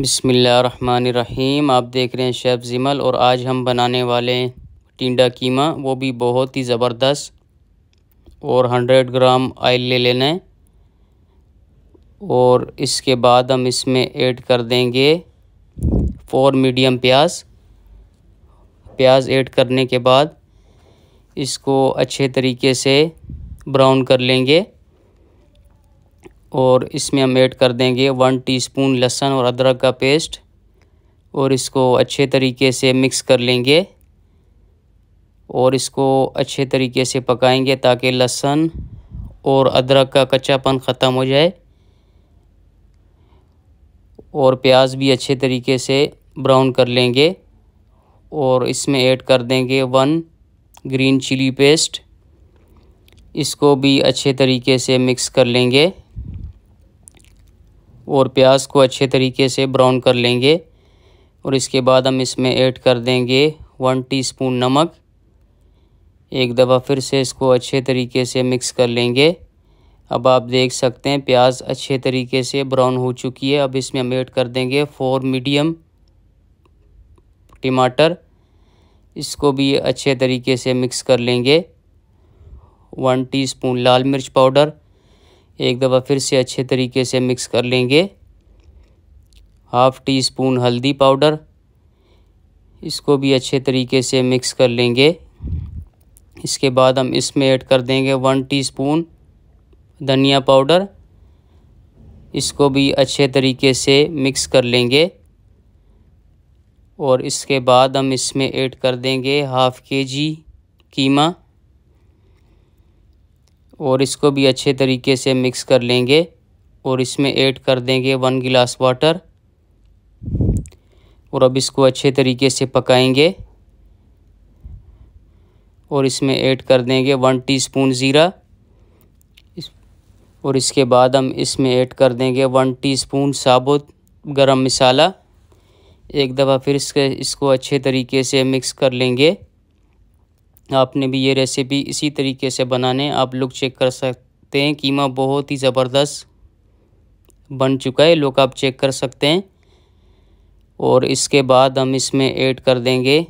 बिसमीम आप देख रहे हैं शेफ़ ज़िमल और आज हम बनाने वाले हैं टिंडा कीमा वो भी बहुत ही ज़बरदस्त और 100 ग्राम आयल ले लेना है और इसके बाद हम इसमें ऐड कर देंगे फोर मीडियम प्याज प्याज ऐड करने के बाद इसको अच्छे तरीके से ब्राउन कर लेंगे और इसमें हम ऐड कर देंगे वन टीस्पून लहसुन और अदरक का पेस्ट और इसको अच्छे तरीके से मिक्स कर लेंगे और इसको अच्छे तरीके से पकाएंगे ताकि लहसुन और अदरक का कच्चापन ख़त्म हो जाए और प्याज भी अच्छे तरीके से ब्राउन कर लेंगे और इसमें ऐड कर देंगे वन ग्रीन चिली पेस्ट इसको भी अच्छे तरीके से मिक्स कर लेंगे और प्याज को अच्छे तरीके से ब्राउन कर लेंगे और इसके बाद हम इसमें ऐड कर देंगे वन टीस्पून नमक एक दफ़ा फिर से इसको अच्छे तरीके से मिक्स कर लेंगे अब आप देख सकते हैं प्याज अच्छे तरीके से ब्राउन हो चुकी है अब इसमें हम ऐड कर देंगे फोर मीडियम टमाटर इसको भी अच्छे तरीके से मिक्स कर लेंगे वन टीस्पून लाल मिर्च पाउडर एक दफ़ा फिर से अच्छे तरीके से मिक्स कर लेंगे हाफ़ टी स्पून हल्दी पाउडर इसको भी अच्छे तरीके से मिक्स कर लेंगे इसके बाद हम इसमें ऐड कर देंगे वन टीस्पून धनिया पाउडर इसको भी अच्छे तरीके से मिक्स कर लेंगे और इसके बाद हम इसमें ऐड कर देंगे हाफ़ के जी कीमा और इसको भी अच्छे तरीके से मिक्स कर लेंगे और इसमें ऐड कर देंगे वन गिलास वाटर और अब इसको अच्छे तरीके से पकाएंगे और इसमें ऐड कर देंगे वन टीस्पून ज़ीरा और इसके बाद हम इसमें ऐड कर देंगे वन टीस्पून साबुत गरम मसाला एक दफ़ा फिर इसके इसको अच्छे तरीके से मिक्स कर लेंगे आपने भी ये रेसिपी इसी तरीके से बनाने आप लोग चेक कर सकते हैं कीमा बहुत ही ज़बरदस्त बन चुका है लोग आप चेक कर सकते हैं और इसके बाद हम इसमें ऐड कर देंगे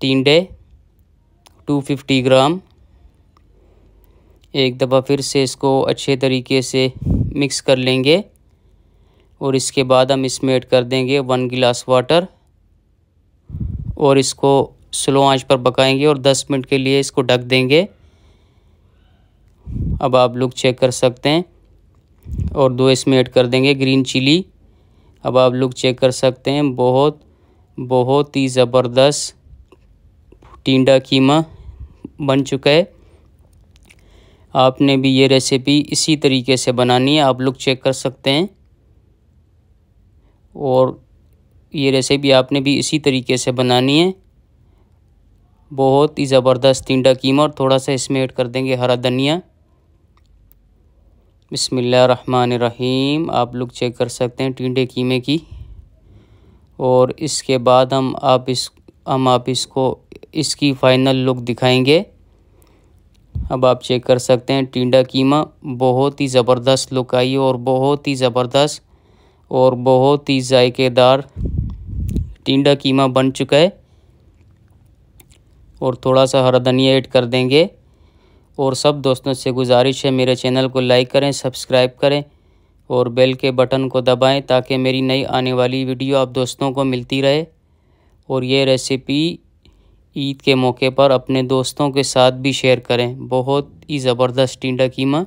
टींडे 250 ग्राम एक दफ़ा फिर से इसको अच्छे तरीके से मिक्स कर लेंगे और इसके बाद हम इसमें ऐड कर देंगे वन गिलास वाटर और इसको स्लो आंच पर पकाएंगे और 10 मिनट के लिए इसको ढक देंगे अब आप लोग चेक कर सकते हैं और दो इसमें ऐड कर देंगे ग्रीन चिली अब आप लोग चेक कर सकते हैं बहुत बहुत ही ज़बरदस्त टिंडा कीमा बन चुका है आपने भी ये रेसिपी इसी तरीके से बनानी है आप लोग चेक कर सकते हैं और ये रेसिपी आपने भी इसी तरीके से बनानी है बहुत ही ज़बरदस्त टिंडा कीमा और थोड़ा सा इसमें ऐड कर देंगे हरा धनिया बसमीम आप लोग चेक कर सकते हैं टिंडे कीमे की और इसके बाद हम आप इस हम आप इसको इसकी फ़ाइनल लुक दिखाएंगे अब आप चेक कर सकते हैं टिंडा कीमा बहुत ही ज़बरदस्त लुक आई और बहुत ही ज़बरदस्त और बहुत ही जायकेदार टिंडा कीमा बन चुका है और थोड़ा सा हरा धनिया ऐड कर देंगे और सब दोस्तों से गुजारिश है मेरे चैनल को लाइक करें सब्सक्राइब करें और बेल के बटन को दबाएं ताकि मेरी नई आने वाली वीडियो आप दोस्तों को मिलती रहे और ये रेसिपी ईद के मौके पर अपने दोस्तों के साथ भी शेयर करें बहुत ही ज़बरदस्त टिंडा कीमा